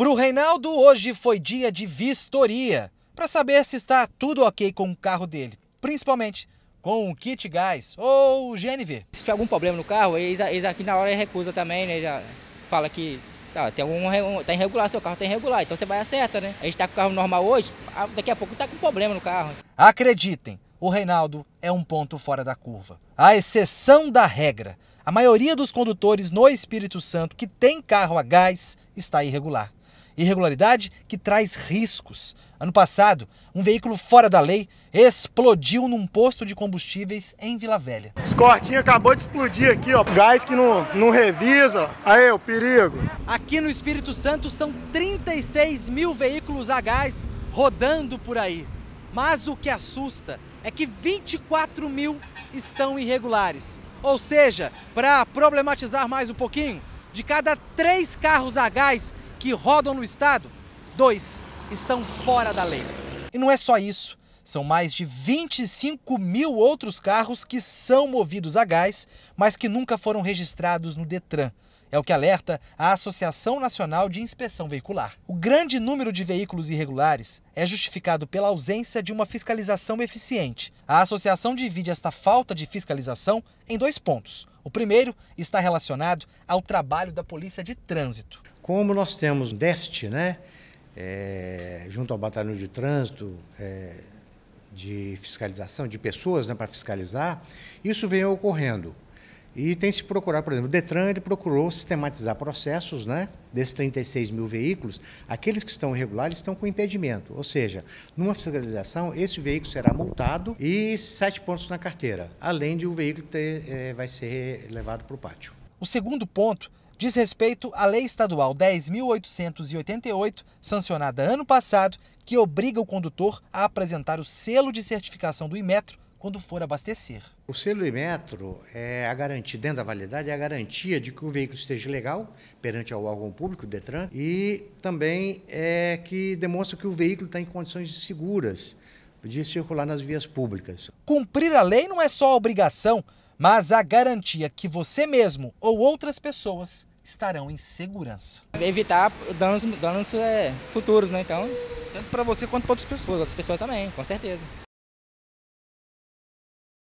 Para o Reinaldo, hoje foi dia de vistoria para saber se está tudo ok com o carro dele, principalmente com o kit gás ou o GNV. Se tiver algum problema no carro, eles, eles aqui na hora recusa também, né? Já fala que tá, tem algum tá irregular, seu carro tá irregular, então você vai acerta, né? A gente está com o carro normal hoje, daqui a pouco está com problema no carro. Acreditem, o Reinaldo é um ponto fora da curva. A exceção da regra. A maioria dos condutores no Espírito Santo que tem carro a gás está irregular. Irregularidade que traz riscos. Ano passado, um veículo fora da lei explodiu num posto de combustíveis em Vila Velha. Os cortinhos acabou de explodir aqui, ó. Gás que não, não revisa. Aí, o perigo. Aqui no Espírito Santo são 36 mil veículos a gás rodando por aí. Mas o que assusta é que 24 mil estão irregulares. Ou seja, para problematizar mais um pouquinho, de cada três carros a gás que rodam no estado, dois estão fora da lei. E não é só isso. São mais de 25 mil outros carros que são movidos a gás, mas que nunca foram registrados no Detran. É o que alerta a Associação Nacional de Inspeção Veicular. O grande número de veículos irregulares é justificado pela ausência de uma fiscalização eficiente. A associação divide esta falta de fiscalização em dois pontos. O primeiro está relacionado ao trabalho da Polícia de Trânsito. Como nós temos déficit, né? É, junto ao Batalhão de Trânsito, é, de fiscalização, de pessoas né, para fiscalizar, isso vem ocorrendo. E tem se procurado, por exemplo, o Detran ele procurou sistematizar processos, né? Desses 36 mil veículos, aqueles que estão irregulares estão com impedimento. Ou seja, numa fiscalização, esse veículo será multado e sete pontos na carteira, além de o veículo ter, é, vai ser levado para o pátio. O segundo ponto diz respeito à Lei Estadual 10.888, sancionada ano passado, que obriga o condutor a apresentar o selo de certificação do Imetro quando for abastecer. O selo e metro é a garantia, dentro da validade, é a garantia de que o veículo esteja legal perante ao órgão público, o Detran, e também é que demonstra que o veículo está em condições seguras de circular nas vias públicas. Cumprir a lei não é só obrigação, mas a garantia que você mesmo ou outras pessoas estarão em segurança. Evitar danos, danos é, futuros, né? Então, tanto para você quanto para outras pessoas. Outras pessoas também, com certeza.